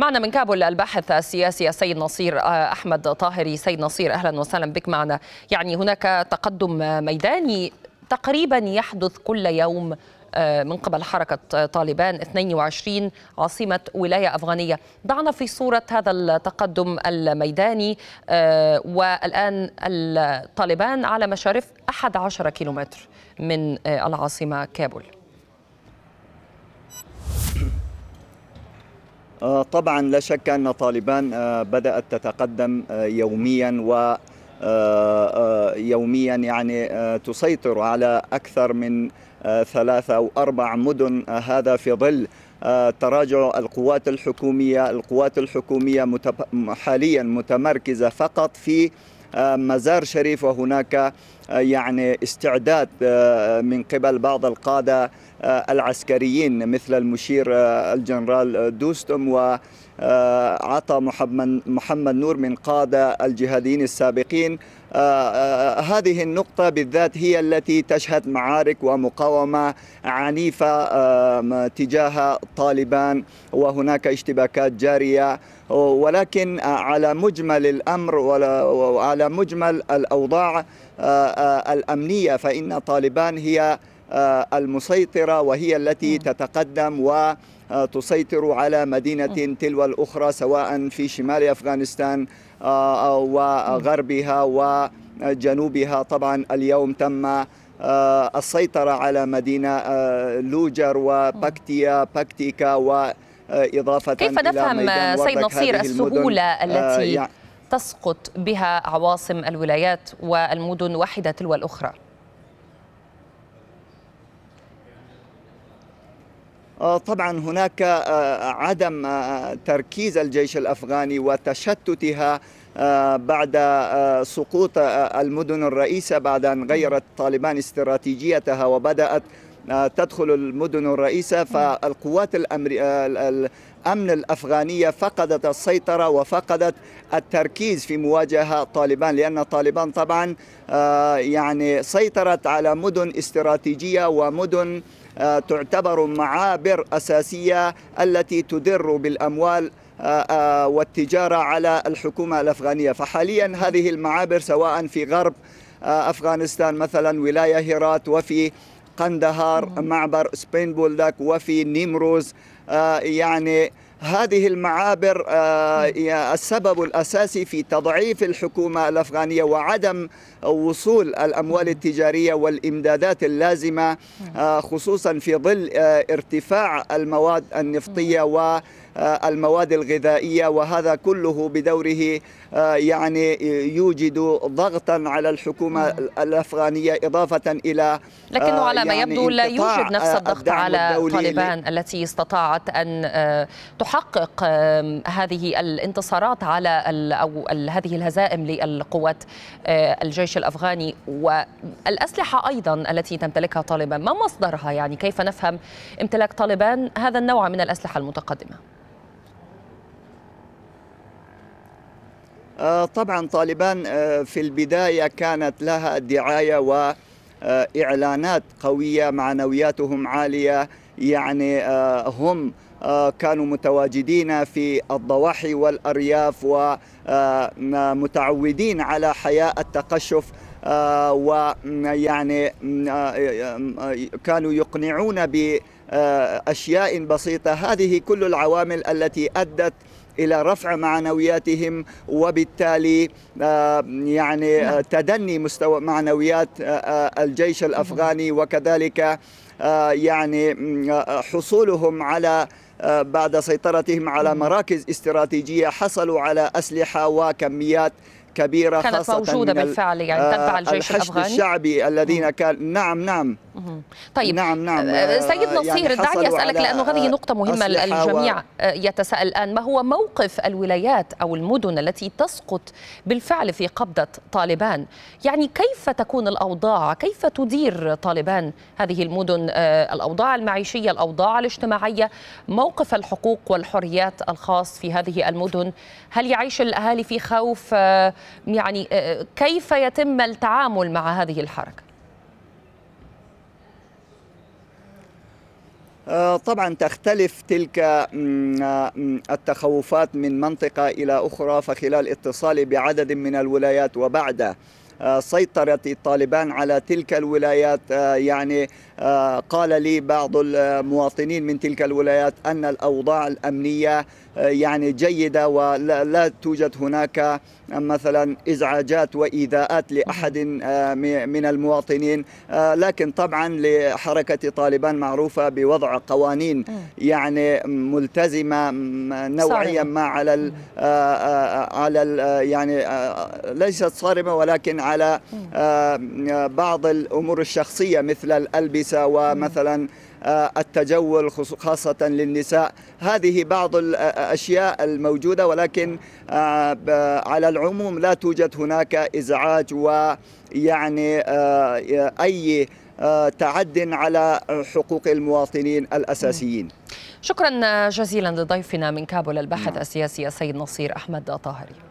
معنا من كابول الباحث السياسي السيد نصير آه، أحمد طاهري سيد نصير أهلا وسهلا بك معنا يعني هناك تقدم ميداني تقريبا يحدث كل يوم آه، من قبل حركة طالبان 22 عاصمة ولاية أفغانية ضعنا في صورة هذا التقدم الميداني آه، والآن الطالبان على مشارف 11 كيلومتر من العاصمة كابول آه، طبعا لا شك أن طالبان آه، بدأت تتقدم آه، يوميا و يوميا يعني تسيطر على أكثر من ثلاثة أو أربع مدن هذا في ظل تراجع القوات الحكومية القوات الحكومية حاليا متمركزة فقط في مزار شريف وهناك يعني استعداد من قبل بعض القادة آه، العسكريين مثل المشير آه، الجنرال آه، دوستم وعطى محمد نور من قادة الجهاديين السابقين هذه النقطة بالذات هي التي تشهد معارك ومقاومة عنيفة تجاه طالبان وهناك اشتباكات جارية ولكن على مجمل الأمر وعلى مجمل الأوضاع الأمنية فإن طالبان هي آه، المسيطرة وهي التي تتقدم و تسيطر على مدينة تلو الأخرى سواء في شمال أفغانستان آه، آه، وغربها وجنوبها طبعا اليوم تم السيطرة على مدينة لوجر وباكتيا باكتيكا وإضافة كيف نفهم سيد نصير السهولة التي يعني تسقط بها عواصم الولايات والمدن واحدة تلو الأخرى آه، طبعا هناك آه، عدم آه، تركيز الجيش الافغاني وتشتتها بعد سقوط المدن الرئيسه بعد ان غيرت طالبان استراتيجيتها وبدات آه، تدخل المدن الرئيسة فالقوات الأمري... آه، الأمن الأفغانية فقدت السيطرة وفقدت التركيز في مواجهة طالبان لأن طالبان طبعا آه، يعني سيطرت على مدن استراتيجية ومدن تعتبر معابر أساسية التي تدر بالأموال والتجارة على الحكومة الأفغانية فحاليا هذه المعابر سواء في غرب افغانستان مثلا ولايه هيرات وفي قندهار معبر سبين بولدك وفي نيمروز آه، يعني هذه المعابر آه، السبب الاساسي في تضعيف الحكومه الافغانيه وعدم وصول الاموال التجاريه والامدادات اللازمه آه، خصوصا في ظل ارتفاع المواد النفطيه و آه، المواد الغذائية وهذا كله بدوره آه، يعني يوجد ضغطا على الحكومة الأفغانية إضافة إلى لكنه آه، على ما يعني يبدو لا يوجد نفس الضغط على طالبان التي استطاعت أن تحقق هذه الانتصارات على أو هذه الهزائم للقوات الجيش الأفغاني والأسلحة أيضا التي تمتلكها طالبان ما مصدرها يعني كيف نفهم امتلاك طالبان هذا النوع من الأسلحة المتقدمة آه، طبعا طالبان آه، في البداية كانت لها دعاية وإعلانات آه، قوية معنوياتهم عالية يعني هم كانوا متواجدين في الضواحي والأرياف ومتعودين على حياة التقشف ويعني كانوا يقنعون ب آه، أشياء بسيطة هذه كل العوامل التي أدت الى رفع معنوياتهم وبالتالي آه، يعني آه، تدني مستوى معنويات الجيش الافغاني وكذلك يعني حصولهم على بعد سيطرتهم على مراكز استراتيجيه حصلوا على اسلحه وكميات كبيره كانت خاصه موجوده بالفعل يعني تتبع الجيش الافغاني الحشد الشعبي الذين كان نعم نعم طيب نعم نعم آه، آه، سيد يعني نصير يعني دعني اسالك لانه هذه نقطه مهمه الجميع و... آه، يتساءل الان ما هو موقف الولايات او المدن التي تسقط بالفعل في قبضه طالبان يعني كيف تكون الاوضاع كيف تدير طالبان هذه المدن الاوضاع المعيشيه الاوضاع الاجتماعيه موقف الحقوق والحريات الخاص في هذه المدن هل يعيش الاهالي في خوف يعني كيف يتم التعامل مع هذه الحركه آه، طبعا تختلف تلك آه، التخوفات من منطقة إلى أخرى فخلال اتصالي بعدد من الولايات وبعد آه، سيطرة الطالبان على تلك الولايات آه، يعني آه، قال لي بعض المواطنين من تلك الولايات أن الأوضاع الأمنية يعني جيدة ولا توجد هناك مثلا إزعاجات وإيذاءات لأحد من المواطنين لكن طبعا لحركة طالبان معروفة بوضع قوانين يعني ملتزمة نوعيا ما على على يعني ليست صارمة ولكن على آه، بعض الأمور الشخصية مثل الألبسة ومثلا آه، التجول خاصة للنساء هذه بعض الأشياء آه، الموجودة ولكن على العموم لا توجد هناك إزعاج ويعني أي تعد على حقوق المواطنين الأساسيين شكرا جزيلا لضيفنا من كابول الباحث نعم. السياسي السيد نصير أحمد طاهري